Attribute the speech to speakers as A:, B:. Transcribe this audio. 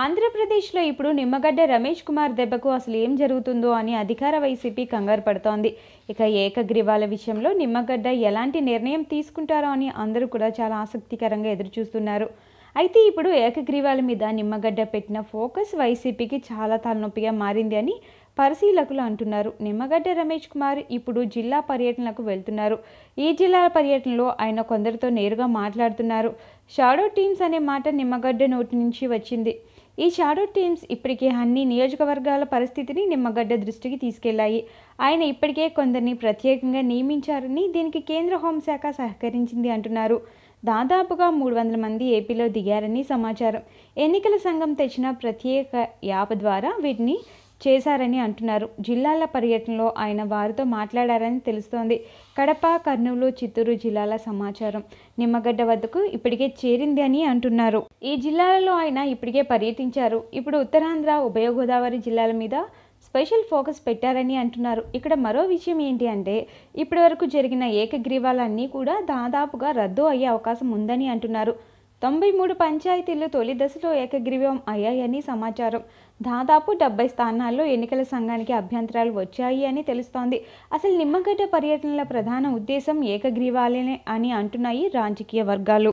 A: ఆంధ్రప్రదేశ్లో ఇప్పుడు నిమ్మగడ్డ రమేష్ కుమార్ దెబ్బకు అసలు ఏం జరుగుతుందో అని అధికార వైసీపీ కంగారు పడుతోంది ఇక ఏకగ్రీవాల విషయంలో నిమ్మగడ్డ ఎలాంటి నిర్ణయం తీసుకుంటారో అని అందరూ కూడా చాలా ఆసక్తికరంగా ఎదురుచూస్తున్నారు అయితే ఇప్పుడు ఏకగ్రీవాల మీద నిమ్మగడ్డ పెట్టిన ఫోకస్ వైసీపీకి చాలా తలనొప్పిగా మారింది అని పరిశీలకులు అంటున్నారు నిమ్మగడ్డ రమేష్ కుమార్ ఇప్పుడు జిల్లా పర్యటనకు వెళ్తున్నారు ఈ జిల్లా పర్యటనలో ఆయన కొందరితో నేరుగా మాట్లాడుతున్నారు షాడో టీమ్స్ అనే మాట నిమ్మగడ్డ నోటి నుంచి వచ్చింది ఈ షాడో టీమ్స్ ఇప్పటికే అన్ని నియోజకవర్గాల పరిస్థితిని నిమ్మగడ్డ దృష్టికి తీసుకెళ్లాయి ఆయన ఇప్పటికే కొందరిని ప్రత్యేకంగా నియమించారని దీనికి కేంద్ర హోంశాఖ సహకరించింది అంటున్నారు దాదాపుగా మూడు వందల మంది ఏపీలో దిగారని సమాచారం ఎన్నికల సంఘం తెచ్చిన ప్రత్యేక యాప్ ద్వారా వీటిని చేశారని అంటున్నారు జిల్లాల పర్యటనలో ఆయన వారితో మాట్లాడారని తెలుస్తోంది కడప కర్నూలు చిత్తూరు జిల్లాల సమాచారం నిమ్మగడ్డ వద్దకు ఇప్పటికే చేరింది అని అంటున్నారు ఈ జిల్లాలలో ఆయన ఇప్పటికే పర్యటించారు ఇప్పుడు ఉత్తరాంధ్ర ఉభయ గోదావరి జిల్లాల మీద స్పెషల్ ఫోకస్ పెట్టారని అంటున్నారు ఇక్కడ మరో విషయం ఏంటి అంటే ఇప్పటివరకు జరిగిన ఏకగ్రీవాలన్నీ కూడా దాదాపుగా రద్దు అయ్యే అవకాశం ఉందని అంటున్నారు తొంభై మూడు పంచాయతీలు తొలి దశలో ఏకగ్రీవం అయ్యాయని సమాచారం దాదాపు డెబ్బై స్థానాల్లో ఎన్నికల సంఘానికి అభ్యంతరాలు వచ్చాయి అని తెలుస్తోంది అసలు నిమ్మగడ్డ పర్యటనల ప్రధాన ఉద్దేశం ఏకగ్రీవాలనే అని అంటున్నాయి రాజకీయ వర్గాలు